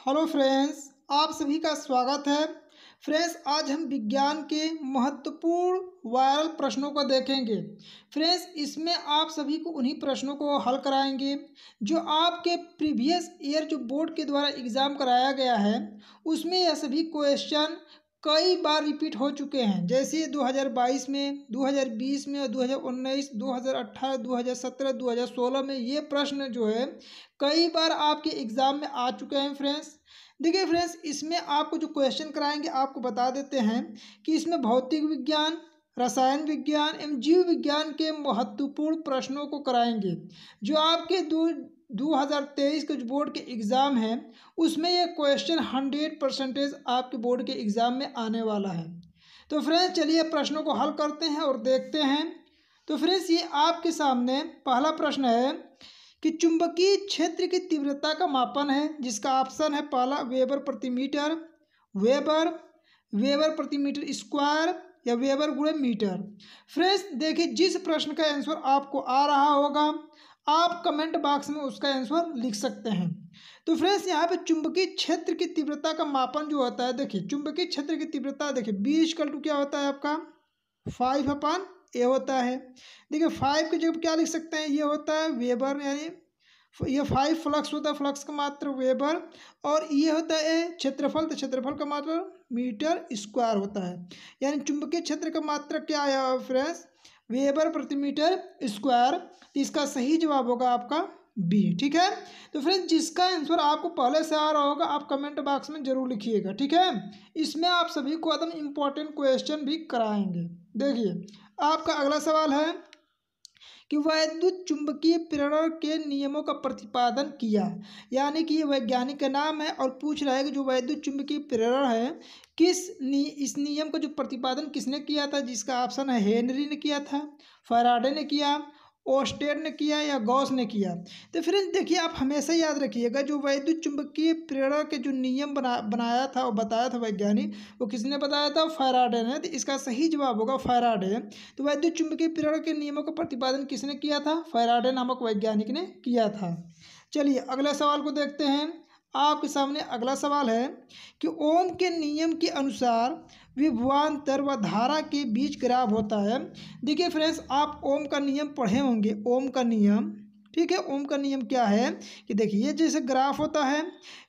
hello friends आप सभी का स्वागत है फ्रेंड्स आज हम विज्ञान के महत्वपूर्ण वायरल प्रश्नों को देखेंगे फ्रेंड्स इसमें आप सभी को उन्हीं प्रश्नों को हल कराएंगे जो आपके प्रीवियस ईयर जो बोर्ड के द्वारा एग्ज़ाम कराया गया है उसमें यह सभी क्वेश्चन कई बार रिपीट हो चुके हैं जैसे 2022 में 2020 में और 2019 2018 2017 2016 में ये प्रश्न जो है कई बार आपके एग्ज़ाम में आ चुके हैं फ्रेंड्स देखिए फ्रेंड्स इसमें आपको जो क्वेश्चन कराएंगे आपको बता देते हैं कि इसमें भौतिक विज्ञान रसायन विज्ञान एवं जीव विज्ञान के महत्वपूर्ण प्रश्नों को कराएंगे जो आपके दो 2023 के जो बोर्ड के एग्ज़ाम हैं उसमें ये क्वेश्चन हंड्रेड परसेंटेज आपके बोर्ड के एग्ज़ाम में आने वाला है तो फ्रेंड्स चलिए प्रश्नों को हल करते हैं और देखते हैं तो फ्रेंड्स ये आपके सामने पहला प्रश्न है कि चुंबकीय क्षेत्र की तीव्रता का मापन है जिसका ऑप्शन है पहला वेबर प्रति मीटर वेबर वेबर प्रति मीटर स्क्वायर या वेबर गुड़े मीटर फ्रेंड्स देखिए जिस प्रश्न का आंसर आपको आ रहा होगा आप कमेंट बॉक्स में उसका आंसर लिख सकते हैं तो फ्रेंड्स यहाँ पे चुंबकीय क्षेत्र की तीव्रता का मापन जो होता है देखिए चुंबकीय क्षेत्र की तीव्रता देखिए बी इजकल टू क्या होता है आपका फाइव अपान ए होता है देखिए फाइव की जगह क्या लिख सकते हैं ये होता है वेबर यानी ये फाइव फ्लक्स होता है फ्लक्स का मात्र वेबर और ये होता है क्षेत्रफल तो क्षेत्रफल का मात्र मीटर स्क्वायर होता है यानी चुंबकीय क्षेत्र का मात्रक क्या आया हुआ फ्रेंड्स वेबर प्रति मीटर स्क्वायर तो इसका सही जवाब होगा आपका बी ठीक है तो फ्रेंड्स जिसका आंसर आपको पहले से आ रहा होगा आप कमेंट बॉक्स में जरूर लिखिएगा ठीक है इसमें आप सभी को एकदम इम्पोर्टेंट क्वेश्चन भी कराएंगे देखिए आपका अगला सवाल है कि वैद्युत चुंबकीय प्रेरण के नियमों का प्रतिपादन किया यानी कि ये वैज्ञानिक का नाम है और पूछ रहा है कि जो वैद्युत चुंबकीय प्रेरण है किस नी, इस नियम का जो प्रतिपादन किसने किया था जिसका ऑप्शन है हेनरी ने किया था फराडे ने किया ओस्टेड ने किया या गौस ने किया तो फ्रेंड्स देखिए आप हमेशा याद रखिएगा जो वैद्युत चुंबकीय प्रेरणा के जो नियम बना बनाया था और बताया था वैज्ञानिक वो किसने बताया था फायराडे ने तो इसका सही जवाब होगा फायराडे तो वैद्युत चुंबकीय प्रेरणा के नियमों का प्रतिपादन किसने किया था फायराडे नामक वैज्ञानिक ने किया था चलिए अगला सवाल को देखते हैं आपके सामने अगला सवाल है कि ओम के नियम के अनुसार विभवांतर व धारा के बीच ग्राफ होता है देखिए फ्रेंड्स आप ओम का नियम पढ़े होंगे ओम का नियम ठीक है ओम का नियम क्या है कि देखिए ये जैसे ग्राफ होता है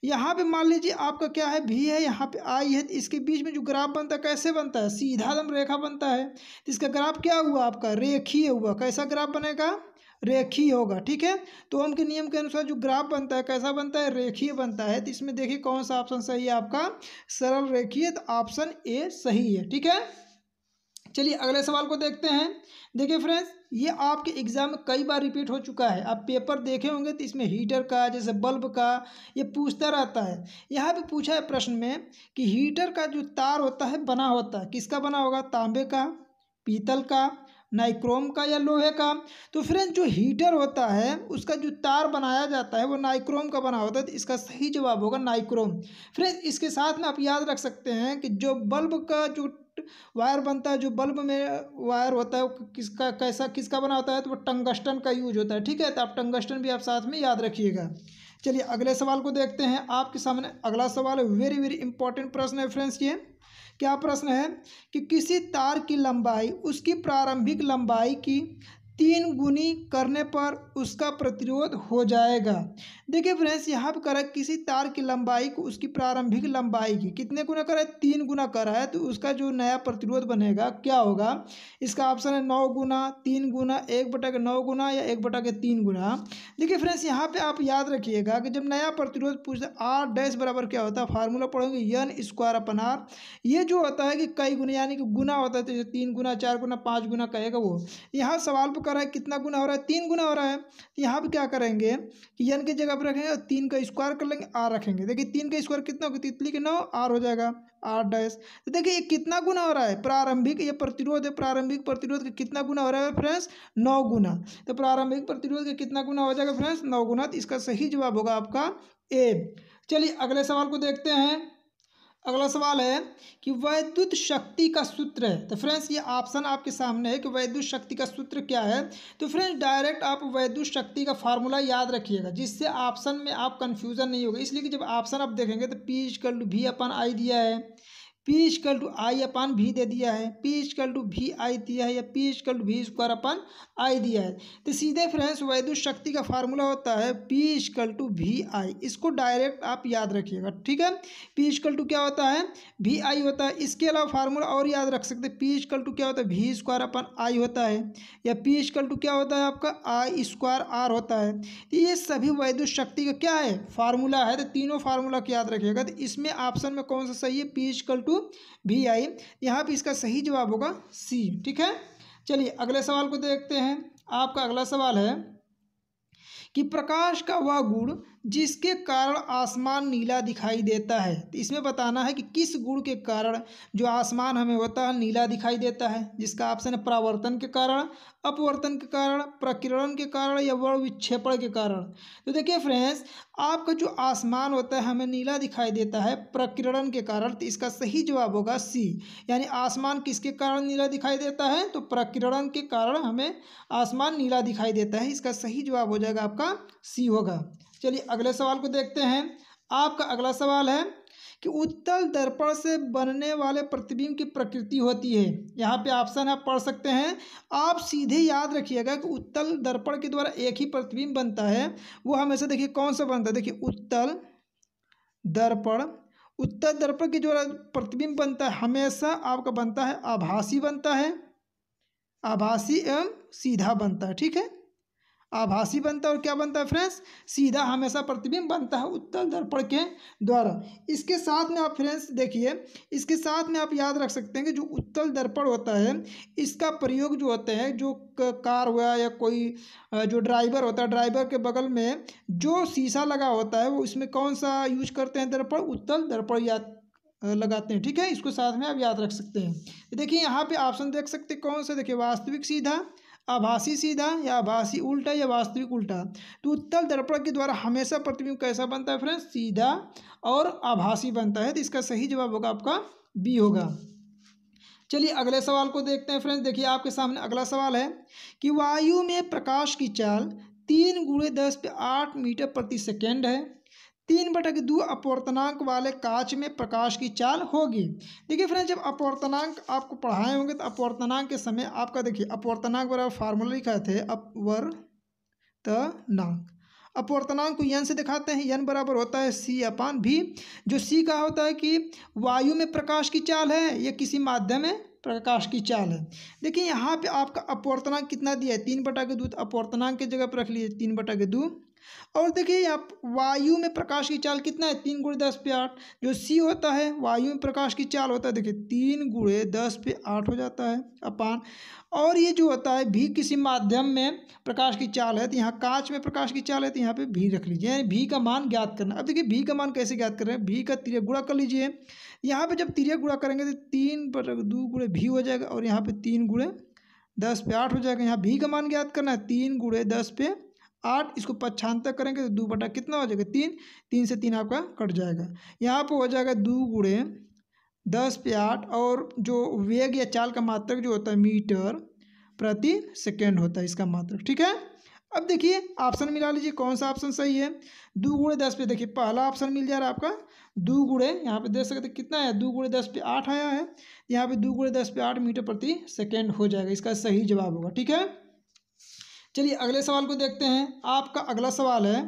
यहाँ पे मान लीजिए आपका क्या है भी है यहाँ पे आई है तो इसके बीच में जो ग्राफ बनता है कैसे बनता है सीधा दम रेखा बनता है तो इसका ग्राफ क्या हुआ आपका रेखीय हुआ कैसा ग्राफ बनेगा रेखीय होगा ठीक है तो ओम के नियम के अनुसार जो ग्राफ बनता है कैसा बनता है रेखीय बनता है तो इसमें देखिए कौन सा ऑप्शन सही है आपका सरल रेखीय तो ऑप्शन ए सही है ठीक है चलिए अगले सवाल को देखते हैं देखिए फ्रेंड्स ये आपके एग्ज़ाम में कई बार रिपीट हो चुका है आप पेपर देखे होंगे तो इसमें हीटर का जैसे बल्ब का ये पूछता रहता है यहाँ पे पूछा है प्रश्न में कि हीटर का जो तार होता है बना होता है किसका बना होगा तांबे का पीतल का नाइक्रोम का या लोहे का तो फ्रेंड्स जो हीटर होता है उसका जो तार बनाया जाता है वो नाइक्रोम का बना होता है तो इसका सही जवाब होगा नाइक्रोम फ्रेंड्स इसके साथ में आप याद रख सकते हैं कि जो बल्ब का जो वायर बनता है जो बल्ब में वायर होता है वो किसका कैसा किसका बना होता है तो वो टंगस्टन का यूज होता है ठीक है तो आप टंगस्टन भी आप साथ में याद रखिएगा चलिए अगले सवाल को देखते हैं आपके सामने अगला सवाल है वेरी वेरी इंपॉर्टेंट प्रश्न है फ्रेंड्स ये क्या प्रश्न है कि किसी तार की लंबाई उसकी प्रारंभिक लंबाई की तीन गुनी करने पर उसका प्रतिरोध हो जाएगा देखिए फ्रेंड्स यहाँ पर करा किसी तार की लंबाई को उसकी प्रारंभिक लंबाई की कितने गुना करा है तीन गुना करा है तो उसका जो नया प्रतिरोध बनेगा क्या होगा इसका ऑप्शन है नौ गुना तीन गुना एक बटा के नौ गुना या एक बटा के तीन गुना देखिए फ्रेंड्स यहाँ पर आप याद रखिएगा कि जब नया प्रतिरोध पूछते आर डैश बराबर क्या होता है फार्मूला पढ़ोगे यन स्क्वायर अपन आर ये जो होता है कि कई गुना यानी कि गुना होता है तो तीन गुना चार गुना पाँच गुना कहेगा वो यहाँ सवाल पर करा है कितना गुना हो रहा है तीन गुना हो रहा है तो यहाँ पर क्या करेंगे कि यन की जगह अब पर रखेंगे तीन का स्क्वायर कर लेंगे आर रखेंगे देखिए तीन का स्क्वायर कितना होगा तितली के नौ आर हो जाएगा आर डैश तो देखिए ये कितना गुना हो रहा है प्रारंभिक ये प्रतिरोध है प्रारंभिक प्रतिरोध का कितना गुना हो रहा है फ्रेंड्स नौ गुना तो प्रारंभिक प्रतिरोध का कितना गुना हो जाएगा फ्रेंड्स नौ गुना तो इसका सही जवाब होगा आपका ए चलिए अगले सवाल को देखते हैं अगला सवाल है कि वैद्युत शक्ति का सूत्र है तो फ्रेंड्स ये ऑप्शन आपके सामने है कि वैद्युत शक्ति का सूत्र क्या है तो फ्रेंड्स डायरेक्ट आप वैद्युत शक्ति का फार्मूला याद रखिएगा जिससे ऑप्शन में आप कन्फ्यूज़न नहीं होगा इसलिए कि जब ऑप्शन आप देखेंगे तो पी इज कल भी अपन आई दिया है P square two I upon भी दे दिया है पी स्क्ल टू भी आई दिया है या पी स्क्ल टू भी स्क्वायर अपान आई दिया है तो सीधे फ्रेंड्स वैद्युत शक्ति का फार्मूला होता है पी स्क्ल टू भी आई इसको डायरेक्ट आप याद रखिएगा ठीक है पी स्क्ल टू क्या होता है भी आई होता है इसके अलावा फार्मूला और याद रख सकते हैं पी स्क्ल टू क्या होता है भी स्क्वायर अपान आई होता है या पी स्क्ल टू क्या होता है आपका आई स्क्वायर आर होता है तो ये सभी वैद्युत शक्ति का क्या है फार्मूला है तो तीनों फार्मूला को याद रखिएगा तो इसमें ऑप्शन में कौन सा सही है P square two V I यहाँ पर इसका सही जवाब होगा सी ठीक है चलिए अगले सवाल को देखते हैं आपका अगला सवाल है कि प्रकाश का वह गुण जिसके कारण आसमान नीला दिखाई देता है तो इसमें बताना है कि किस गुण के कारण जो आसमान हमें होता है नीला दिखाई देता है जिसका ऑप्शन है परावर्तन के कारण अपवर्तन के कारण प्रकिरण के कारण या वर्ण विक्षेपण के कारण तो देखिए फ्रेंड्स आपका जो आसमान होता है हमें नीला दिखाई देता है प्रकिरण के कारण तो इसका सही जवाब होगा सी यानी आसमान किसके कारण नीला दिखाई देता है तो प्रकिरण के कारण हमें आसमान नीला दिखाई देता है इसका सही जवाब हो जाएगा आपका सी होगा चलिए अगले सवाल को देखते हैं आपका अगला सवाल है कि उत्तल दर्पण से बनने वाले प्रतिबिंब की प्रकृति होती है यहाँ पे ऑप्शन आप पढ़ सकते हैं आप सीधे याद रखिएगा कि उत्तल दर्पण के द्वारा एक ही प्रतिबिंब बनता है वो हमेशा देखिए कौन सा बनता है देखिए उत्तल दर्पण उत्तर दर्पण के द्वारा प्रतिबिंब बनता है हमेशा आपका बनता है आभासी बनता है आभासी एवं सीधा बनता है ठीक है आभासी बनता है और क्या बनता है फ्रेंड्स सीधा हमेशा प्रतिबिंब बनता है उत्तल दर्पण के द्वारा इसके साथ में आप फ्रेंड्स देखिए इसके साथ में आप याद रख सकते हैं कि जो उत्तल दर्पण होता है इसका प्रयोग जो होता है जो कार हुआ या कोई जो ड्राइवर होता है ड्राइवर के बगल में जो शीशा लगा होता है वो इसमें कौन सा यूज करते हैं दर्पण उत्तल दर्पण याद लगाते हैं ठीक है इसको साथ में आप याद रख सकते हैं देखिए यहाँ पे ऑप्शन देख सकते हैं कौन सा देखिए वास्तविक सीधा आभासी सीधा या आभासी उल्टा या वास्तविक उल्टा तो उत्तल दर्पण के द्वारा हमेशा प्रतिबिंब कैसा बनता है फ्रेंड्स सीधा और आभासी बनता है तो इसका सही जवाब होगा आपका बी होगा चलिए अगले सवाल को देखते हैं फ्रेंड्स देखिए आपके सामने अगला सवाल है कि वायु में प्रकाश की चाल तीन गुणे दस पे आठ मीटर प्रति सेकेंड है तीन बटक दो अपवर्तनांक वाले कांच में प्रकाश की चाल होगी देखिए फ्रेंड जब अपवर्तनांक आपको पढ़ाए होंगे तो अपवर्तनांक के समय आपका देखिए अपवर्तनांक बराबर फार्मूला लिखा थे अपवर्तनांक अपवर्तनांक को यन से दिखाते हैं यन बराबर होता है सी अपान भी जो सी का होता है कि वायु में प्रकाश की चाल है या किसी माध्यम में प्रकाश की चाल है देखिए यहाँ पे आपका अपवर्तनांक कितना दिया है तीन बटा के दूध तो अपवर्तनांक की जगह पर रख लीजिए तीन बटा के दो और देखिए आप वायु में प्रकाश की चाल कितना है तीन गुड़े दस पे आठ जो सी होता है वायु में प्रकाश की चाल होता है देखिए तीन गुड़े दस पे आठ हो जाता है अपान और ये जो होता है भी किसी माध्यम में प्रकाश की चाल है तो यहाँ कांच में प्रकाश की चाल है तो यहाँ पे भी रख लीजिए यानी भी का मान ज्ञात करना अब देखिए भी का मान कैसे ज्ञात कर रहे हैं भी का तिरक गुड़ा कर लीजिए यहाँ पर जब तिरक गुड़ा करेंगे तो तीन पर दो गुड़े भी हो जाएगा और यहाँ पे तीन गुड़े दस पे आठ हो जाएगा यहाँ भी का मान ज्ञात करना है तीन गुड़े दस पे आठ इसको पक्षांतर करेंगे तो दो बटा कितना हो जाएगा तीन तीन से तीन आपका कट जाएगा यहाँ पर हो जाएगा दो गुड़े दस पे आठ और जो वेग या चाल का मात्रक जो होता है मीटर प्रति सेकेंड होता है इसका मात्रक ठीक है अब देखिए ऑप्शन मिला लीजिए कौन सा ऑप्शन सही है दो गुड़े दस पे देखिए पहला ऑप्शन मिल जा रहा है आपका दो गुड़े यहाँ पे देख सकते कितना है दो गुड़े दस पे आठ आया है यहाँ पे दो गुड़े दस पे आठ मीटर प्रति सेकेंड हो जाएगा इसका सही जवाब होगा ठीक है चलिए अगले सवाल को देखते हैं आपका अगला सवाल है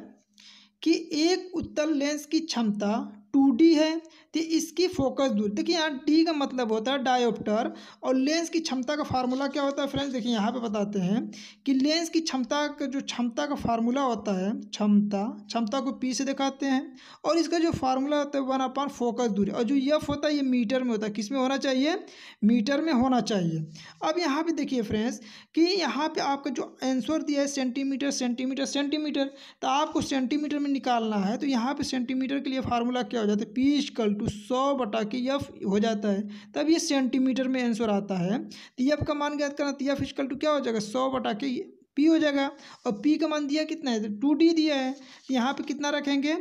कि एक उत्तल लेंस की क्षमता टू डी है तो इसकी फोकस दूरी देखिए यहाँ डी का मतलब होता है डायोप्टर और लेंस की क्षमता का फार्मूला क्या होता है फ्रेंड्स देखिए यहाँ पे बताते हैं कि लेंस की क्षमता का जो क्षमता का फार्मूला होता है क्षमता क्षमता को पी से दिखाते हैं और इसका जो फार्मूला होता है वन अपन फोकस दूरी और जो यफ होता है ये मीटर में होता है किस में होना चाहिए मीटर में होना चाहिए अब यहाँ पर देखिए फ्रेंड्स कि यहाँ पर आपका जो आंसर दिया है सेंटीमीटर सेंटीमीटर सेंटीमीटर तो आपको सेंटीमीटर में निकालना है तो यहाँ पर सेंटीमीटर के लिए फार्मूला क्या हो जाता है पी इजकल टू सौ बटा के यफ हो जाता है तब ये सेंटीमीटर में आंसर आता है तो यफ का मान ज्ञात करना तो यफ इजकल टू क्या हो जाएगा सौ बटा के पी हो जाएगा और पी का मान दिया कितना है टू तो डी दिया है तो यहाँ पे कितना रखेंगे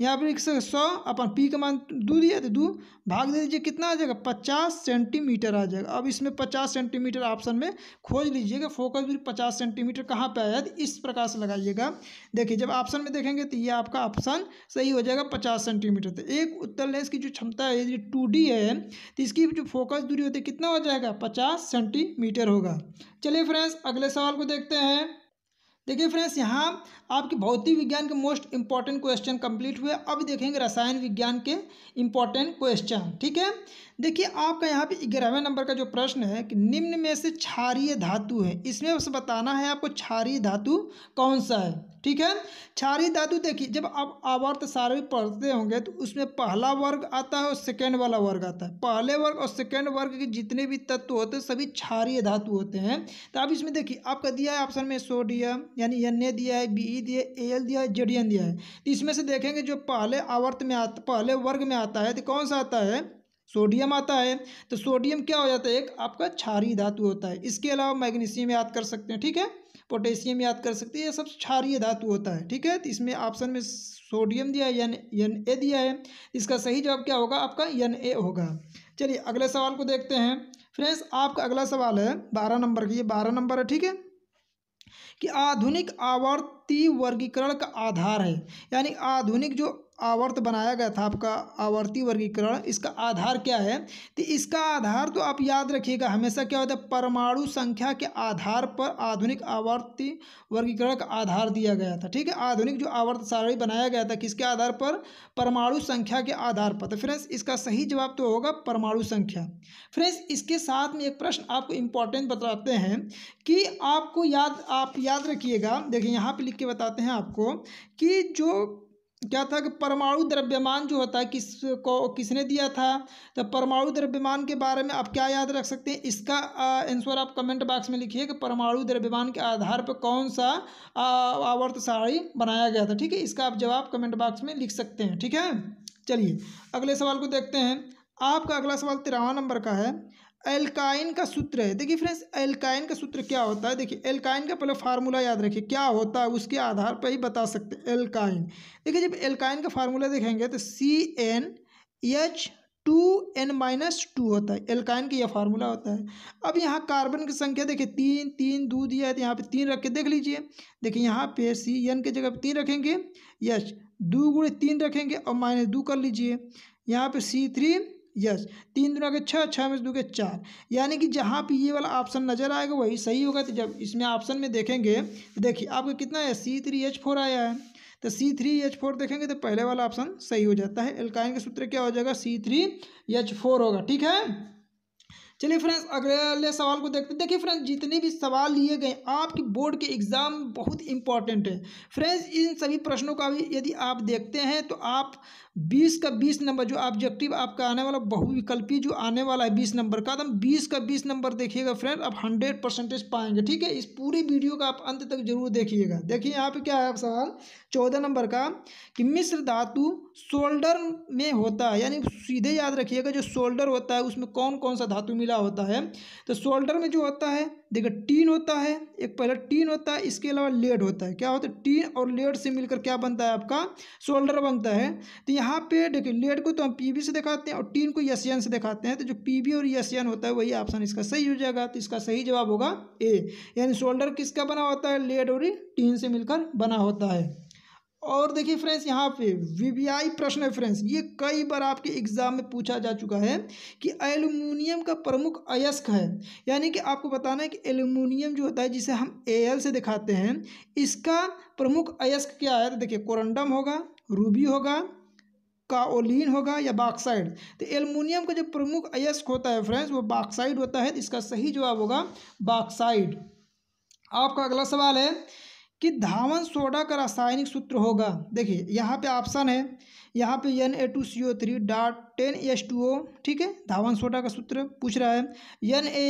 यहाँ पर एक सौ सौ अपन पी का मान दो दिया तो दो भाग दे दीजिए कितना आ जाएगा पचास सेंटीमीटर आ जाएगा अब इसमें पचास सेंटीमीटर ऑप्शन में खोज लीजिएगा फोकस भी पचास सेंटीमीटर कहाँ पे आया इस प्रकार से लगाइएगा देखिए जब ऑप्शन में देखेंगे तो ये आपका ऑप्शन सही हो जाएगा पचास सेंटीमीटर तो एक उत्तर लेंस की जो क्षमता है जो टू है तो इसकी जो फोकस दूरी होती है कितना हो जाएगा पचास सेंटीमीटर होगा चलिए फ्रेंड्स अगले सवाल को देखते हैं देखिए फ्रेंड्स यहाँ आपके भौतिक विज्ञान के मोस्ट इंपॉर्टेंट क्वेश्चन कंप्लीट हुए अब देखेंगे रसायन विज्ञान के इंपॉर्टेंट क्वेश्चन ठीक है देखिए आपका यहाँ पे ग्यारहवें नंबर का जो प्रश्न है कि निम्न में से क्षारीय धातु है इसमें बस बताना है आपको क्षारीय धातु कौन सा है ठीक है क्षारीय धातु देखिए जब आप आवर्त सारवी पढ़ते होंगे तो उसमें पहला वर्ग आता है और सेकेंड वाला वर्ग आता है पहले वर्ग और सेकेंड वर्ग के जितने भी तत्व होते हैं सभी क्षारीय धातु होते हैं तो आप इसमें देखिए आपका दिया है ऑप्शन में सोडियम यानी एन दिया है बी ई दिया ए एल दिया है जेड एन दिया है तो इसमें से देखेंगे जो पहले आवर्त में आता पहले वर्ग में आता है तो कौन सा आता है सोडियम आता है तो सोडियम क्या हो जाता है एक आपका क्षारी धातु होता है इसके अलावा मैग्नीशियम याद कर सकते हैं ठीक है पोटेशियम याद कर सकते हैं ये सब क्षारीय धातु होता है ठीक है तो इसमें ऑप्शन में सोडियम दिया है एन यन ए दिया है इसका सही जवाब क्या होगा आपका एन ए होगा चलिए अगले सवाल को देखते हैं फ्रेंड्स आपका अगला सवाल है बारह नंबर की ये बारह नंबर है ठीक है कि आधुनिक आवर्ती वर्गीकरण का आधार है यानी आधुनिक जो आवर्त बनाया गया था आपका आवर्ती वर्गीकरण इसका आधार क्या है तो इसका आधार तो आप याद रखिएगा हमेशा क्या होता है परमाणु संख्या के आधार पर आधुनिक आवर्ती वर्गीकरण का आधार दिया गया था ठीक है आधुनिक जो आवर्त सारणी बनाया गया था किसके आधार पर परमाणु संख्या के आधार पर तो फ्रेंड्स इसका सही जवाब तो होगा परमाणु संख्या फ्रेंड्स इसके साथ में एक प्रश्न आपको इम्पोर्टेंट बताते हैं कि आपको याद आप याद रखिएगा देखिए यहाँ पर लिख के बताते हैं आपको कि जो क्या था कि परमाणु द्रव्यमान जो होता है किस को किसने दिया था तो परमाणु द्रव्यमान के बारे में आप क्या याद रख सकते हैं इसका आंसर आप कमेंट बॉक्स में लिखिए कि परमाणु द्रव्यमान के आधार पर कौन सा आवर्त सारणी बनाया गया था ठीक है इसका आप जवाब कमेंट बॉक्स में लिख सकते हैं ठीक है चलिए अगले सवाल को देखते हैं आपका अगला सवाल तिरावा नंबर का है एल्काइन का सूत्र है देखिए फ्रेंड्स एल्काइन का सूत्र क्या होता है देखिए एल्काइन का पहले फार्मूला याद रखिए क्या होता है उसके आधार पर ही बता सकते हैं एल्काइन देखिए जब एल्काइन का फार्मूला देखेंगे तो C N H two N minus two होता है एल्काइन का यह फार्मूला होता है अब यहाँ कार्बन की संख्या देखिए तीन तीन दो दिया है तो यहाँ पर तीन रख के देख लीजिए देखिए यहाँ पे सी एन के जगह पर तीन रखेंगे यच दो गुड़े तीन रखेंगे और माइनस दो कर लीजिए यहाँ पे सी थ्री यस तीन दुना के छः छः में दो के चार यानी कि जहाँ पे ये वाला ऑप्शन नज़र आएगा वही सही होगा तो जब इसमें ऑप्शन में देखेंगे तो देखिए आपका कितना है सी थ्री एच फोर आया है तो सी थ्री एच फोर देखेंगे तो पहले वाला ऑप्शन सही हो जाता है एल्काइन का सूत्र क्या हो जाएगा सी थ्री एच फोर होगा ठीक है चलिए फ्रेंड्स अगले सवाल को देखते हैं देखिए फ्रेंड्स जितने भी सवाल लिए गए आपके बोर्ड के एग्ज़ाम बहुत इंपॉर्टेंट है फ्रेंड्स इन सभी प्रश्नों का भी यदि आप देखते हैं तो आप बीस का बीस नंबर जो ऑब्जेक्टिव आपका आने वाला बहुविकल्पी जो आने वाला है बीस नंबर का एकदम तो बीस का बीस नंबर देखिएगा फ्रेंड आप हंड्रेड परसेंटेज पाएंगे ठीक है इस पूरी वीडियो का आप अंत तक जरूर देखिएगा देखिए यहाँ पे क्या है सवाल चौदह नंबर का कि मिश्र धातु शोल्डर में होता है यानी सीधे याद रखिएगा जो शोल्डर होता है उसमें कौन कौन सा धातु मिला होता है तो शोल्डर में जो होता है देखिए टीन होता है एक पहला टीन होता है इसके अलावा लेड होता है क्या होता है टीन और लेड से मिलकर क्या बनता है आपका शोल्डर बनता है तो यहाँ पे देखिए लेड को तो हम पी से दिखाते हैं और टीन को यस से दिखाते हैं तो जो पी और यस होता है वही ऑप्शन इसका सही हो जाएगा तो इसका सही जवाब होगा ए यानी शोल्डर किसका बना होता है लेड और टीन से मिलकर बना होता है और देखिए फ्रेंड्स यहाँ पे वीवीआई प्रश्न है फ्रेंड्स ये कई बार आपके एग्जाम में पूछा जा चुका है कि एल्यूमिनियम का प्रमुख अयस्क है यानी कि आपको बताना है कि एल्यूमिनियम जो होता है जिसे हम एल से दिखाते हैं इसका प्रमुख अयस्क क्या है तो देखिए कोरंडम होगा रूबी होगा काओलिन होगा या बाक्साइड तो एल्यूमिनियम का जो प्रमुख अयस्क होता है फ्रेंड्स वो बाक्साइड होता है तो इसका सही जवाब होगा बाक्साइड आपका अगला सवाल है कि धावन सोडा का रासायनिक सूत्र होगा देखिए यहाँ पे ऑप्शन है यहाँ पे N A two C O three dot ten H two O ठीक है धावन सोडा का सूत्र पूछ रहा है N A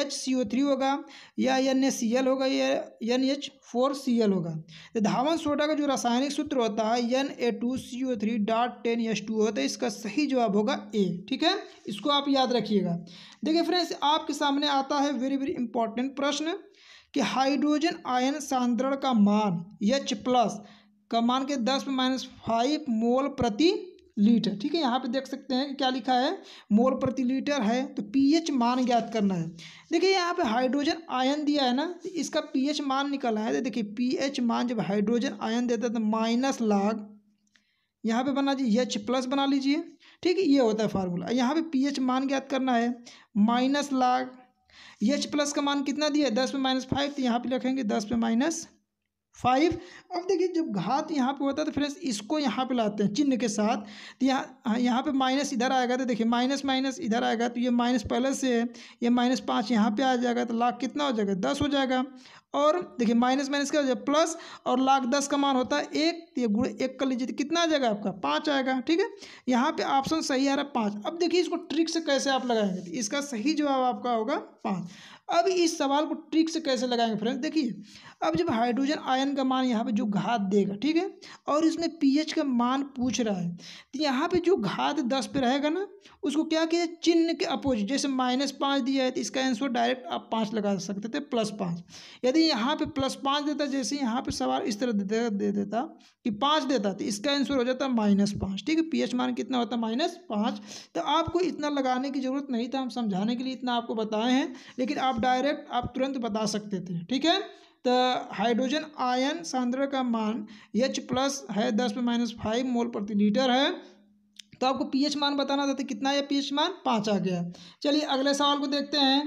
H C O three होगा या एन ए सी एल होगा या N H four C L होगा तो धावन सोडा का जो रासायनिक सूत्र होता है N A two C O three dot ten H two O तो इसका सही जवाब होगा ए ठीक है इसको आप याद रखिएगा देखिए फ्रेंड्स आपके सामने आता है वेरी वेरी इंपॉर्टेंट प्रश्न कि हाइड्रोजन आयन सांद्रण का मान एच प्लस का मान के दस माइनस फाइव मोल प्रति लीटर ठीक है यहाँ पे देख सकते हैं कि क्या लिखा है मोल प्रति लीटर है तो पीएच मान ज्ञात करना है देखिए यहाँ पे हाइड्रोजन आयन दिया है ना तो इसका पीएच मान निकलना है तो देखिए पीएच मान जब हाइड्रोजन आयन देता है तो माइनस लाग यहाँ पे बना दीजिए एच प्लस बना लीजिए ठीक है ये होता है फार्मूला यहाँ पे पीएच मान ज्ञात करना है माइनस लाख एच प्लस का मान कितना दिया है दस पे माइनस फाइव तो यहाँ पे लिखेंगे दस पे माइनस फाइव अब देखिए जब घात यहाँ पे होता है तो फ्रेंड्स इसको यहाँ पे लाते हैं चिन्ह के साथ तो यहाँ हाँ, यहाँ पे माइनस इधर आएगा तो देखिए माइनस माइनस इधर आएगा तो ये माइनस पहले से है ये माइनस पाँच यहाँ पे आ जाएगा तो लाख कितना हो जाएगा दस हो जाएगा और देखिए माइनस माइनस क्या हो जाए प्लस और लाख दस का मान होता है एक तो ये गुड़े एक कर लीजिए तो कितना आ जाएगा आपका पाँच आएगा ठीक है यहाँ पे ऑप्शन सही आ रहा है पाँच अब देखिए इसको ट्रिक से कैसे आप लगाएंगे तो इसका सही जवाब आपका होगा पाँच अब इस सवाल को ट्रिक से कैसे लगाएंगे फ्रेंड्स देखिए अब जब हाइड्रोजन आयन का मान यहाँ पे जो घात देगा ठीक है और इसमें पीएच का मान पूछ रहा है तो यहाँ पे जो घात दस पे रहेगा ना उसको क्या किया चिन्ह के अपोजिट जैसे माइनस पाँच दिया है तो इसका आंसर डायरेक्ट आप पाँच लगा सकते थे प्लस पाँच यदि यहाँ पे प्लस पाँच देता जैसे यहाँ पे सवाल इस तरह देता दे देता कि पाँच देता तो इसका आंसर हो जाता माइनस पाँच ठीक है पी मान कितना होता माइनस पाँच तो आपको इतना लगाने की ज़रूरत नहीं था हम समझाने के लिए इतना आपको बताए हैं लेकिन आप आप डायरेक्ट आप तुरंत बता सकते थे ठीक है तो हाइड्रोजन आयन सांद्रा का मान H प्लस है दस पे माइनस फाइव मोल प्रति लीटर है तो आपको पीएच मान बताना था तो कितना है पीएच मान पाँच आ गया चलिए अगले सवाल को देखते हैं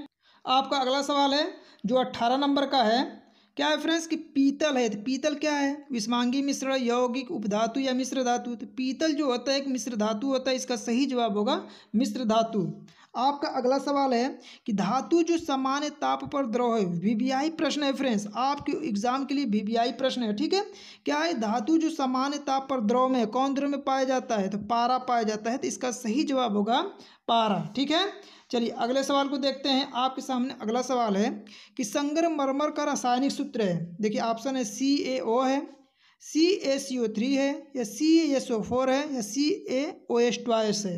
आपका अगला सवाल है जो अट्ठारह नंबर का है क्या है फ्रेंड्स कि पीतल है तो पीतल क्या है विस्मांगी मिश्र यौगिक उपधातु या मिश्र धातु तो पीतल जो होता है एक मिश्र धातु होता है इसका सही जवाब होगा मिश्र धातु आपका अगला सवाल है कि धातु जो सामान्य ताप पर द्रव है वीबीआई प्रश्न है फ्रेंड्स आपके एग्जाम के लिए वीबीआई प्रश्न है ठीक है क्या है धातु जो सामान्य ताप पर द्रव में कौन द्रव में पाया जाता है तो पारा पाया जाता है तो इसका सही जवाब होगा पारा ठीक है चलिए अगले सवाल को देखते हैं आपके सामने अगला सवाल है कि मरमर का रासायनिक सूत्र है देखिए ऑप्शन है सी ए ओ है सी ए सी ओ थ्री है या सी एस ओ फोर है या सी ए ओ एस ट्वाइस है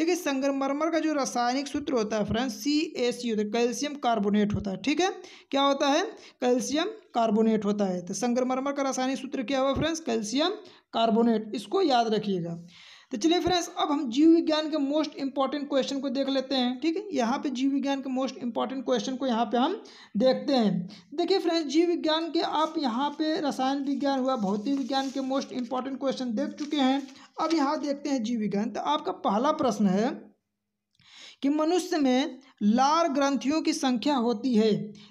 देखिए संगमरमर का जो रासायनिक सूत्र होता है friends C A C O calcium carbonate होता है ठीक है क्या होता है कैल्शियम कार्बोनेट होता है तो संगमरमर का रासायनिक सूत्र क्या हुआ फ्रेंड्स कैल्शियम कार्बोनेट इसको याद रखिएगा तो चलिए फ्रेंड्स अब हम जीव विज्ञान के मोस्ट इंपॉर्टेंट क्वेश्चन को देख लेते हैं ठीक है यहाँ पे जीव विज्ञान के मोस्ट इंपॉर्टेंट क्वेश्चन को यहाँ पे हम देखते हैं देखिए फ्रेंड्स जीव विज्ञान के आप यहाँ पे रसायन विज्ञान हुआ भौतिक विज्ञान के मोस्ट इंपॉर्टेंट क्वेश्चन देख चुके हैं अब यहाँ देखते हैं जीव विज्ञान तो आपका पहला प्रश्न है कि मनुष्य में लार ग्रंथियों की संख्या होती है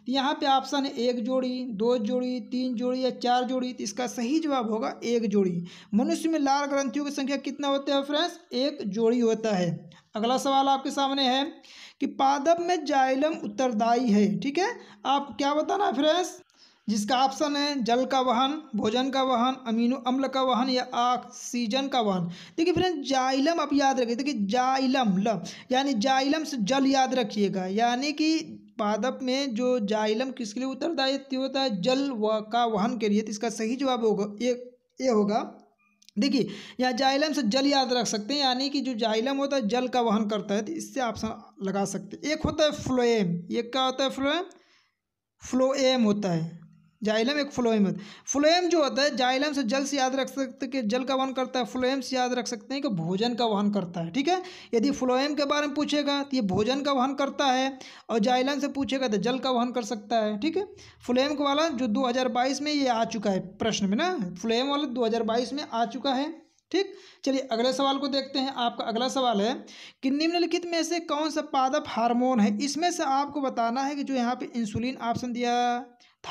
यहाँ पे ऑप्शन है एक जोड़ी दो जोड़ी तीन जोड़ी या चार जोड़ी तो इसका सही जवाब होगा एक जोड़ी मनुष्य में लार ग्रंथियों की संख्या कितना होता है फ्रेंड्स एक जोड़ी होता है अगला सवाल आपके सामने है कि पादप में जाइलम उत्तरदायी है ठीक है आप क्या बताना है फ्रेंड्स जिसका ऑप्शन है जल का वहन भोजन का वहन अमीनो अम्ल का वहन या ऑक्सीजन का वहन देखिए फ्रेंड जाइलम आप याद रखिए देखिए जाइलम ल यानी जाइलम से जल याद रखिएगा यानी कि पादप में जो जाइलम किसके लिए उत्तरदायित्व होता है जल व का वहन के लिए तो इसका सही जवाब होगा ये ये होगा देखिए यहाँ जाइलम से जल याद रख सकते हैं यानी कि जो जाइलम होता है जल का वहन करता है तो इससे ऑप्शन लगा सकते हैं एक होता है फ्लोएम एक क्या होता है फ्लोएम फ्लोएम होता है जाइलम एक फ्लोएम है फ्लोएम जो होता है जाइलम से जल से याद रख सकते कि जल का वहन करता है फ्लोएम से याद रख सकते हैं कि भोजन का वहन करता है ठीक है यदि फ्लोएम के बारे में पूछेगा तो ये भोजन का वहन करता है और जाइलम से पूछेगा तो जल का वहन कर सकता है ठीक है फ्लोएम वाला जो बाईस में ये आ चुका है प्रश्न में ना फ्लोएम वाला बाईस में आ चुका है ठीक चलिए अगले सवाल को देखते हैं आपका अगला सवाल है कि निम्नलिखित में से कौन सा पादप हार्मोन है इसमें से आपको बताना है कि जो यहाँ पे इंसुलिन ऑप्शन दिया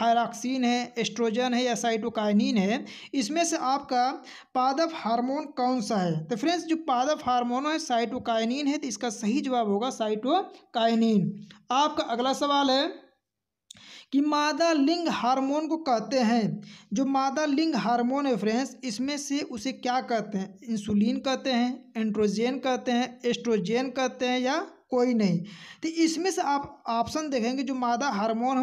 थायराक्सिन है एस्ट्रोजन है या साइटोकाइनिन है इसमें से आपका पादप हार्मोन कौन सा है तो फ्रेंड्स जो पादप हार्मोन है साइटोकाइनिन है तो इसका सही जवाब होगा साइटोकाइनिन आपका अगला सवाल है कि मादा लिंग हार्मोन को कहते हैं जो मादा लिंग हार्मोन है फ्रेंड्स इसमें से उसे क्या कहते हैं इंसुलिन कहते हैं एंड्रोजेन कहते हैं एस्ट्रोजेन कहते हैं या कोई नहीं तो इसमें से आप ऑप्शन देखेंगे जो मादा हार्मोन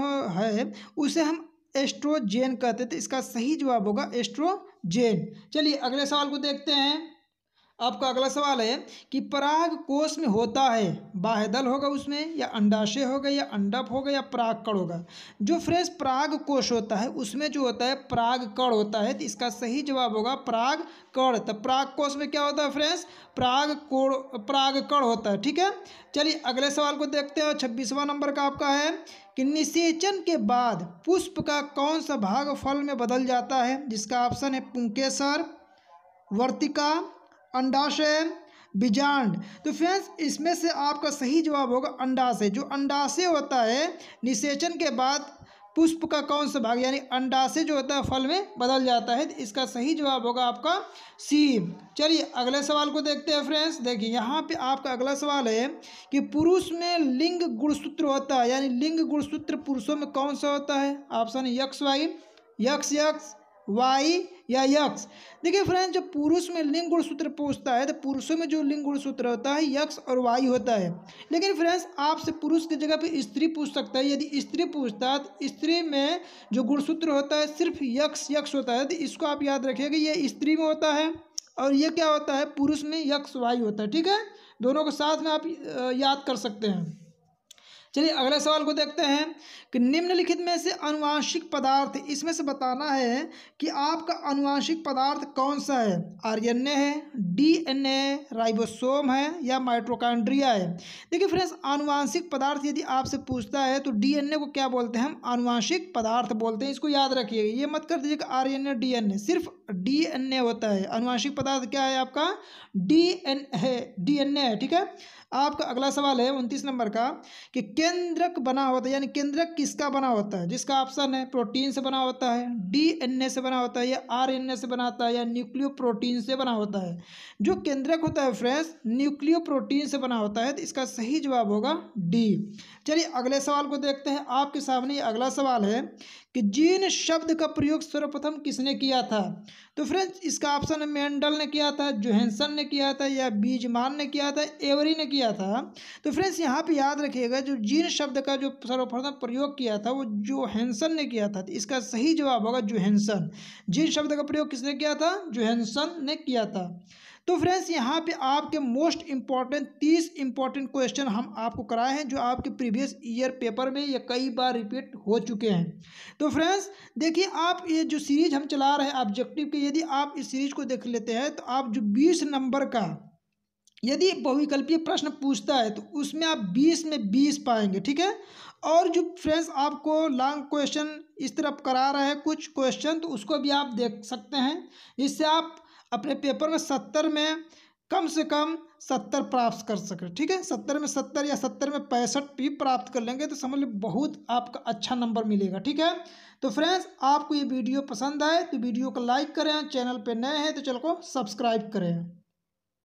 है उसे हम एस्ट्रोजेन कहते थे तो इसका सही जवाब होगा एस्ट्रोजेन चलिए अगले सवाल को देखते हैं आपका अगला सवाल है कि पराग कोष में होता है बाहदल होगा उसमें या अंडाशय होगा या अंडप होगा या कण होगा जो फ्रेश पराग कोष होता है उसमें जो होता है कण होता है तो इसका सही जवाब होगा कण तो पराग कोष में क्या होता है फ्रेश पराग कोण कण होता है ठीक है चलिए अगले सवाल को देखते हैं छब्बीसवां नंबर का आपका है कि निषेचन के बाद पुष्प का कौन सा भाग फल में बदल जाता है जिसका ऑप्शन है पुंकेसर वर्तिका अंडाशय बीजांड तो फ्रेंड्स इसमें से आपका सही जवाब होगा अंडाशय जो अंडाशय होता है निषेचन के बाद पुष्प का कौन सा भाग यानी अंडाशय जो होता है फल में बदल जाता है तो इसका सही जवाब होगा आपका सी चलिए अगले सवाल को देखते हैं फ्रेंड्स देखिए यहाँ पे आपका अगला सवाल है कि पुरुष में लिंग गुणसूत्र होता है यानी लिंग गुणसूत्र पुरुषों में कौन सा होता है ऑप्शन यक्ष वाई यक्ष यक्ष वाई या यक्ष देखिए फ्रेंड्स जब पुरुष में लिंग गुण सूत्र पूछता है तो पुरुषों में जो लिंग गुण सूत्र होता है यक्ष और वायु होता है लेकिन फ्रेंड्स आपसे पुरुष की जगह पे स्त्री पूछ सकता है यदि स्त्री पूछता है तो स्त्री में जो गुणसूत्र होता है सिर्फ यक्ष यक्ष होता है तो इसको आप याद रखिएगा ये स्त्री में होता है और ये क्या होता है पुरुष में यक्ष वायु होता है ठीक है दोनों को साथ में आप याद कर सकते हैं चलिए अगले सवाल को देखते हैं कि निम्नलिखित में से अनुवांशिक पदार्थ इसमें से बताना है कि आपका अनुवांशिक पदार्थ कौन सा है आरएनए है डीएनए राइबोसोम है या माइट्रोकांड्रिया है देखिए फ्रेंड्स आनुवांशिक पदार्थ यदि आपसे पूछता है तो डीएनए को क्या बोलते हैं हम अनुवांशिक पदार्थ बोलते हैं इसको याद रखिएगा ये मत कर दीजिए R N A D N A सिर्फ डी एन ए होता है अनुवांशिक पदार्थ क्या है आपका डी एन है डी एन ए है ठीक है आपका अगला सवाल है उनतीस नंबर का कि केंद्रक बना होता है यानी केंद्रक किसका बना होता है जिसका ऑप्शन है प्रोटीन से बना होता है डीएनए से बना होता है या आरएनए से बनाता है या न्यूक्लियो प्रोटीन से बना होता है जो केंद्रक होता है फ्रेंड्स न्यूक्लियो प्रोटीन से बना होता है तो इसका सही जवाब होगा डी चलिए अगले सवाल को देखते हैं आपके सामने अगला सवाल है कि जीन शब्द का प्रयोग सर्वप्रथम किसने किया था तो फ्रेंड्स इसका ऑप्शन मेंडल ने किया था जोहेंसन ने किया था या बीजमान ने किया था एवरी ने किया था तो फ्रेंड्स यहाँ पे याद रखिएगा जो जीन शब्द का जो सर्वप्रथम प्रयोग किया था वो जोहेंसन ने किया था इसका सही जवाब होगा जोहेंसन जीन शब्द का प्रयोग किसने किया था जोहेंसन ने किया था तो फ्रेंड्स यहाँ पे आपके मोस्ट इंपॉर्टेंट तीस इंपॉर्टेंट क्वेश्चन हम आपको कराए हैं जो आपके प्रीवियस ईयर पेपर में या कई बार रिपीट हो चुके हैं तो फ्रेंड्स देखिए आप ये जो सीरीज हम चला रहे हैं ऑब्जेक्टिव के यदि आप इस सीरीज को देख लेते हैं तो आप जो बीस नंबर का यदि बहुविकल्पीय प्रश्न पूछता है तो उसमें आप बीस में बीस पाएंगे ठीक है और जो फ्रेंड्स आपको लॉन्ग क्वेश्चन इस तरफ करा रहा है कुछ क्वेश्चन तो उसको भी आप देख सकते हैं इससे आप अपने पेपर में सत्तर में कम से कम सत्तर प्राप्त कर सकें ठीक है सत्तर में सत्तर या सत्तर में पैंसठ भी प्राप्त कर लेंगे तो समझ लो बहुत आपका अच्छा नंबर मिलेगा ठीक है तो फ्रेंड्स आपको ये वीडियो पसंद आए तो वीडियो को लाइक करें चैनल पर नए हैं तो चैनल को सब्सक्राइब करें